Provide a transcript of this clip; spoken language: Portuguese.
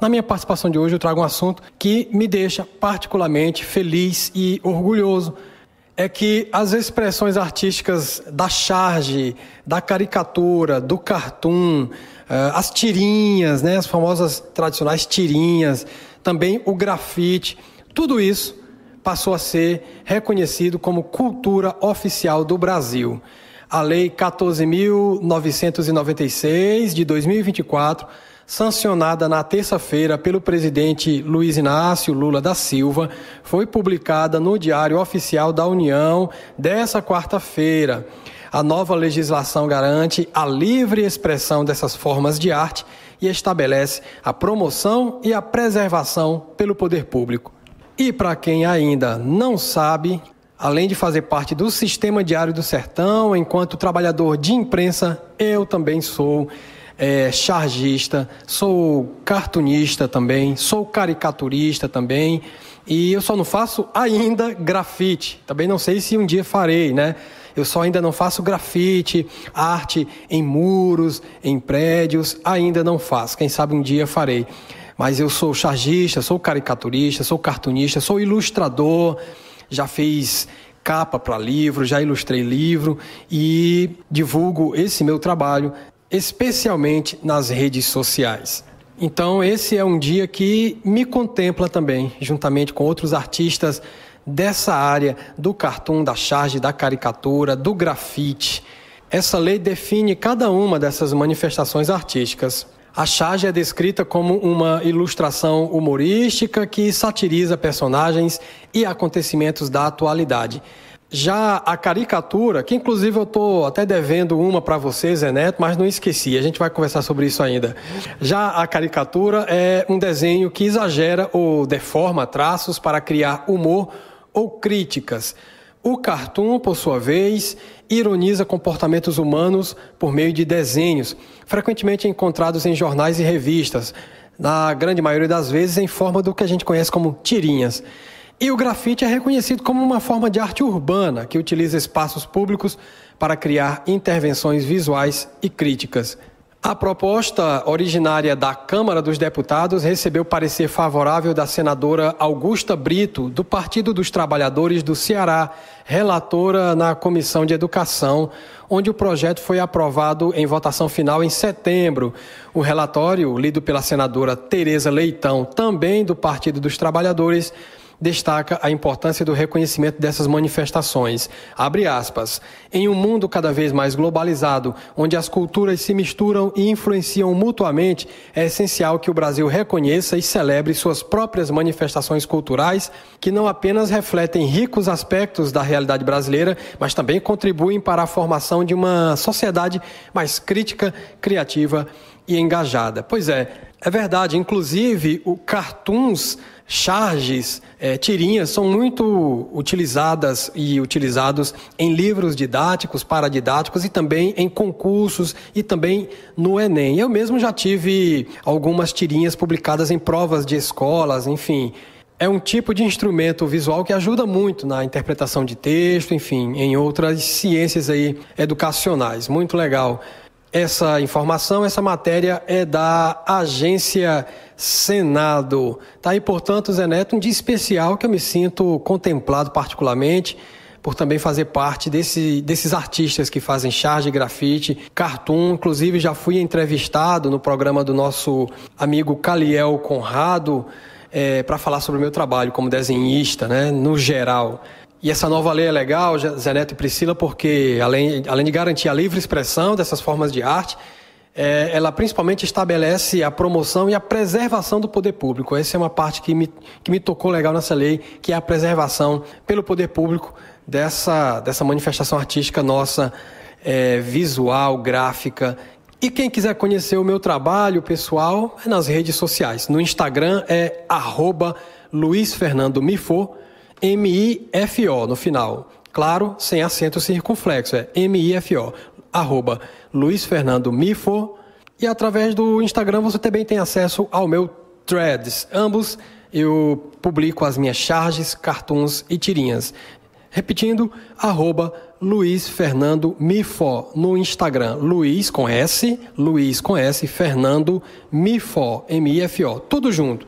na minha participação de hoje eu trago um assunto que me deixa particularmente feliz e orgulhoso. É que as expressões artísticas da charge, da caricatura, do cartoon, eh, as tirinhas, né, as famosas tradicionais tirinhas, também o grafite, tudo isso passou a ser reconhecido como cultura oficial do Brasil. A Lei 14.996 de 2024 sancionada na terça-feira pelo presidente Luiz Inácio Lula da Silva, foi publicada no Diário Oficial da União dessa quarta-feira. A nova legislação garante a livre expressão dessas formas de arte e estabelece a promoção e a preservação pelo poder público. E para quem ainda não sabe, Além de fazer parte do Sistema Diário do Sertão, enquanto trabalhador de imprensa, eu também sou é, chargista, sou cartunista também, sou caricaturista também. E eu só não faço ainda grafite. Também não sei se um dia farei, né? Eu só ainda não faço grafite, arte em muros, em prédios, ainda não faço. Quem sabe um dia farei. Mas eu sou chargista, sou caricaturista, sou cartunista, sou ilustrador, já fiz capa para livro, já ilustrei livro e divulgo esse meu trabalho especialmente nas redes sociais. Então, esse é um dia que me contempla também, juntamente com outros artistas dessa área do cartoon, da charge, da caricatura, do grafite. Essa lei define cada uma dessas manifestações artísticas. A charge é descrita como uma ilustração humorística que satiriza personagens e acontecimentos da atualidade. Já a caricatura, que inclusive eu estou até devendo uma para vocês, Neto, mas não esqueci, a gente vai conversar sobre isso ainda. Já a caricatura é um desenho que exagera ou deforma traços para criar humor ou críticas. O cartoon, por sua vez, ironiza comportamentos humanos por meio de desenhos, frequentemente encontrados em jornais e revistas, na grande maioria das vezes em forma do que a gente conhece como tirinhas. E o grafite é reconhecido como uma forma de arte urbana que utiliza espaços públicos para criar intervenções visuais e críticas. A proposta originária da Câmara dos Deputados recebeu parecer favorável da senadora Augusta Brito, do Partido dos Trabalhadores do Ceará, relatora na Comissão de Educação, onde o projeto foi aprovado em votação final em setembro. O relatório, lido pela senadora Tereza Leitão, também do Partido dos Trabalhadores, destaca a importância do reconhecimento dessas manifestações. Abre aspas. Em um mundo cada vez mais globalizado, onde as culturas se misturam e influenciam mutuamente, é essencial que o Brasil reconheça e celebre suas próprias manifestações culturais, que não apenas refletem ricos aspectos da realidade brasileira, mas também contribuem para a formação de uma sociedade mais crítica, criativa e e engajada. Pois é, é verdade. Inclusive, o cartoons, charges, é, tirinhas são muito utilizadas e utilizados em livros didáticos, paradidáticos e também em concursos e também no Enem. Eu mesmo já tive algumas tirinhas publicadas em provas de escolas, enfim. É um tipo de instrumento visual que ajuda muito na interpretação de texto, enfim, em outras ciências aí educacionais. Muito legal. Essa informação, essa matéria é da agência Senado. Tá aí, portanto, Zé Neto, um dia especial que eu me sinto contemplado particularmente por também fazer parte desse, desses artistas que fazem charge, grafite, cartoon. Inclusive, já fui entrevistado no programa do nosso amigo Caliel Conrado é, eh, para falar sobre o meu trabalho como desenhista, né, no geral. E essa nova lei é legal, Zeneto e Priscila, porque além, além de garantir a livre expressão dessas formas de arte, é, ela principalmente estabelece a promoção e a preservação do poder público. Essa é uma parte que me, que me tocou legal nessa lei, que é a preservação pelo poder público dessa, dessa manifestação artística nossa, é, visual, gráfica. E quem quiser conhecer o meu trabalho pessoal, é nas redes sociais. No Instagram é arroba M-I-F-O no final. Claro, sem acento circunflexo, é M-I-F-O, arroba Luiz Fernando Mifo. E através do Instagram você também tem acesso ao meu Threads. Ambos eu publico as minhas charges, cartuns e tirinhas. Repetindo, arroba Luiz Fernando Mifo no Instagram. Luiz com S, Luiz com S, Fernando Mifo, M-I-F-O. Tudo junto.